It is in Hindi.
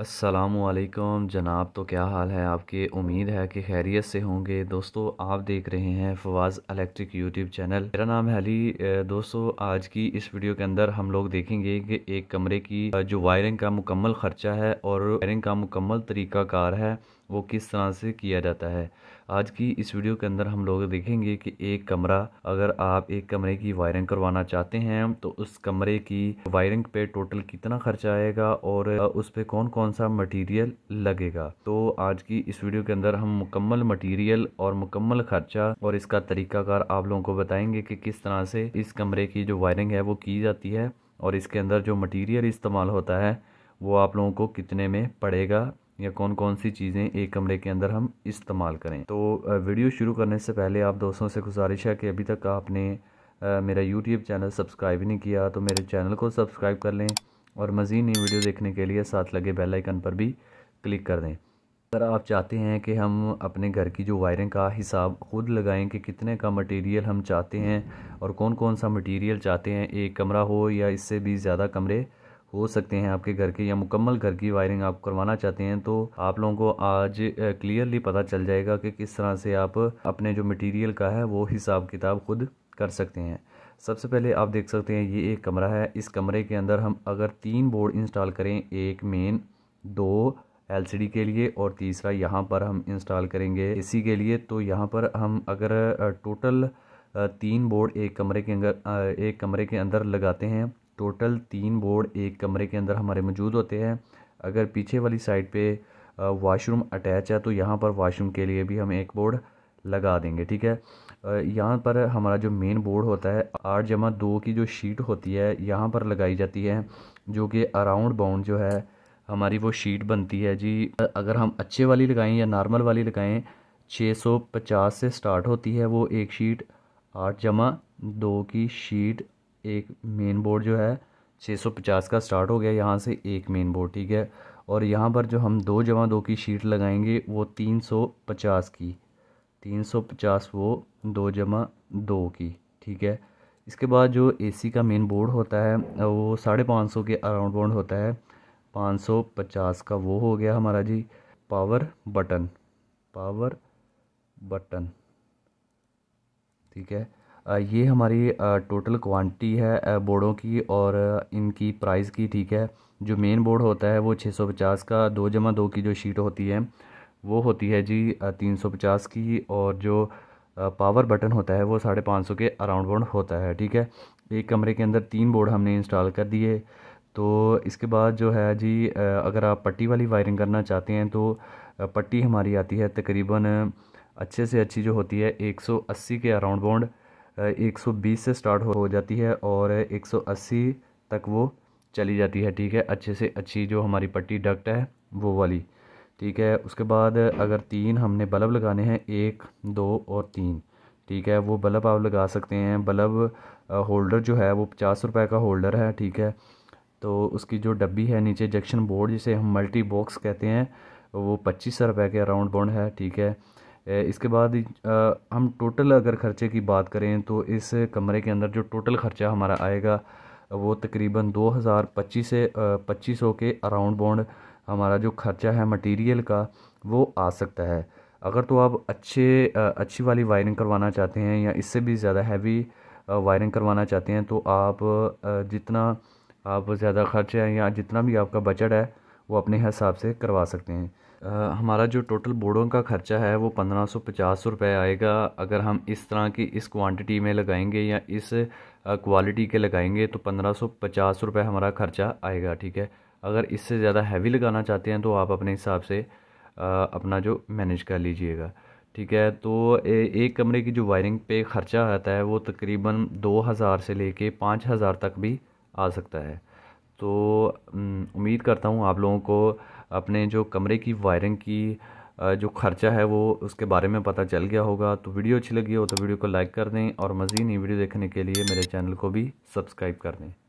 असलकम जनाब तो क्या हाल है आपके उम्मीद है कि खैरियत से होंगे दोस्तों आप देख रहे हैं फवाज़ इलेक्ट्रिक यूट्यूब चैनल मेरा नाम है अली दोस्तों आज की इस वीडियो के अंदर हम लोग देखेंगे कि एक कमरे की जो वायरिंग का मुकम्मल ख़र्चा है और वायरिंग का मुकम्मल तरीका कार है वो किस तरह से किया जाता है आज की इस वीडियो के अंदर हम लोग देखेंगे कि एक कमरा अगर आप एक कमरे की वायरिंग करवाना चाहते हैं तो उस कमरे की वायरिंग पे टोटल कितना खर्चा आएगा और उस पर कौन कौन सा मटेरियल लगेगा तो आज की इस वीडियो के अंदर हम मुकम्मल मटेरियल और मुकम्मल खर्चा और इसका तरीकाकार आप लोगों को बताएंगे कि किस तरह से इस कमरे की जो वायरिंग है वो की जाती है और इसके अंदर जो मटीरियल इस्तेमाल होता है वो आप लोगों को कितने में पड़ेगा या कौन कौन सी चीज़ें एक कमरे के अंदर हम इस्तेमाल करें तो वीडियो शुरू करने से पहले आप दोस्तों से गुजारिश है कि अभी तक आपने मेरा यूट्यूब चैनल सब्सक्राइब ही नहीं किया तो मेरे चैनल को सब्सक्राइब कर लें और मज़ीद नई वीडियो देखने के लिए साथ लगे बेल आइकन पर भी क्लिक कर दें अगर आप चाहते हैं कि हम अपने घर की जो वायरिंग का हिसाब खुद लगाएं कि कितने का मटेरियल हम चाहते हैं और कौन कौन सा मटेरियल चाहते हैं एक कमरा हो या इससे भी ज़्यादा कमरे हो सकते हैं आपके घर के या मुकम्मल घर की वायरिंग आप करवाना चाहते हैं तो आप लोगों को आज क्लियरली पता चल जाएगा कि किस तरह से आप अपने जो मटेरियल का है वो हिसाब किताब खुद कर सकते हैं सबसे पहले आप देख सकते हैं ये एक कमरा है इस कमरे के अंदर हम अगर तीन बोर्ड इंस्टॉल करें एक मेन दो एलसीडी के लिए और तीसरा यहाँ पर हम इंस्टॉल करेंगे एसी के लिए तो यहाँ पर हम अगर टोटल तीन बोर्ड एक कमरे के अंदर एक कमरे के अंदर लगाते हैं टोटल तीन बोर्ड एक कमरे के अंदर हमारे मौजूद होते हैं अगर पीछे वाली साइड पे वाशरूम अटैच है तो यहाँ पर वाशरूम के लिए भी हम एक बोर्ड लगा देंगे ठीक है यहाँ पर हमारा जो मेन बोर्ड होता है आठ जमा दो की जो शीट होती है यहाँ पर लगाई जाती है जो कि अराउंड बाउंड जो है हमारी वो शीट बनती है जी अगर हम अच्छे वाली लगाएं या नॉर्मल वाली लगाएं 650 से स्टार्ट होती है वो एक शीट आठ जमा दो की शीट एक मेन बोर्ड जो है 650 का स्टार्ट हो गया यहाँ से एक मेन बोर्ड ठीक है और यहाँ पर जो हम दो जमा दो की शीट लगाएंगे वो 350 की 350 वो दो जमा दो की ठीक है इसके बाद जो एसी का मेन बोर्ड होता है वो साढ़े पाँच सौ के अराउंड बोर्ड होता है पाँच सौ पचास का वो हो गया हमारा जी पावर बटन पावर बटन ठीक है ये हमारी टोटल क्वांटिटी है बोर्डों की और इनकी प्राइस की ठीक है जो मेन बोर्ड होता है वो 650 का दो जमा दो की जो शीट होती है वो होती है जी 350 की और जो पावर बटन होता है वो साढ़े पाँच सौ के अराउंड बोर्ड होता है ठीक है एक कमरे के अंदर तीन बोर्ड हमने इंस्टॉल कर दिए तो इसके बाद जो है जी अगर आप पट्टी वाली वायरिंग करना चाहते हैं तो पट्टी हमारी आती है तकरीबन अच्छे से अच्छी जो होती है 180 के अराउंड बाउंड 120 से स्टार्ट हो जाती है और 180 तक वो चली जाती है ठीक है अच्छे से अच्छी जो हमारी पट्टी डक्ट है वो वाली ठीक है उसके बाद अगर तीन हमने बल्ब लगाने हैं एक दो और तीन ठीक है वो बल्ब आप लगा सकते हैं बल्ब होल्डर जो है वो पचास रुपये का होल्डर है ठीक है तो उसकी जो डब्बी है नीचे जंक्शन बोर्ड जिसे हम मल्टी बॉक्स कहते हैं वो पच्चीस सौ रुपये के अराउंड बाउंड है ठीक है इसके बाद हम टोटल अगर ख़र्चे की बात करें तो इस कमरे के अंदर जो टोटल ख़र्चा हमारा आएगा वो तकरीबन दो हज़ार पच्चीस से पच्चीस सौ के अराउंड बाउंड हमारा जो ख़र्चा है मटेरियल का वो आ सकता है अगर तो आप अच्छे अच्छी वाली वायरिंग करवाना चाहते हैं या इससे भी ज़्यादा हैवी वायरिंग करवाना चाहते हैं तो आप जितना आप ज़्यादा खर्च है या जितना भी आपका बजट है वो अपने हिसाब से करवा सकते हैं हमारा जो टोटल बोर्डों का ख़र्चा है वो पंद्रह सौ पचास रुपये आएगा अगर हम इस तरह की इस क्वांटिटी में लगाएंगे या इस क्वालिटी के लगाएंगे तो पंद्रह सौ पचास रुपये हमारा ख़र्चा आएगा ठीक है अगर इससे ज़्यादा हैवी लगाना चाहते हैं तो आप अपने हिसाब से अपना जो मैनेज कर लीजिएगा ठीक है तो ए, एक कमरे की जो वायरिंग पे ख़र्चा आता है वो तकरीबन दो हज़ार से लेके पाँच हज़ार तक भी आ सकता है तो उम्मीद करता हूँ आप लोगों को अपने जो कमरे की वायरिंग की जो खर्चा है वो उसके बारे में पता चल गया होगा तो वीडियो अच्छी लगी हो तो वीडियो को लाइक कर दें और मज़ीद नई वीडियो देखने के लिए मेरे चैनल को भी सब्सक्राइब कर दें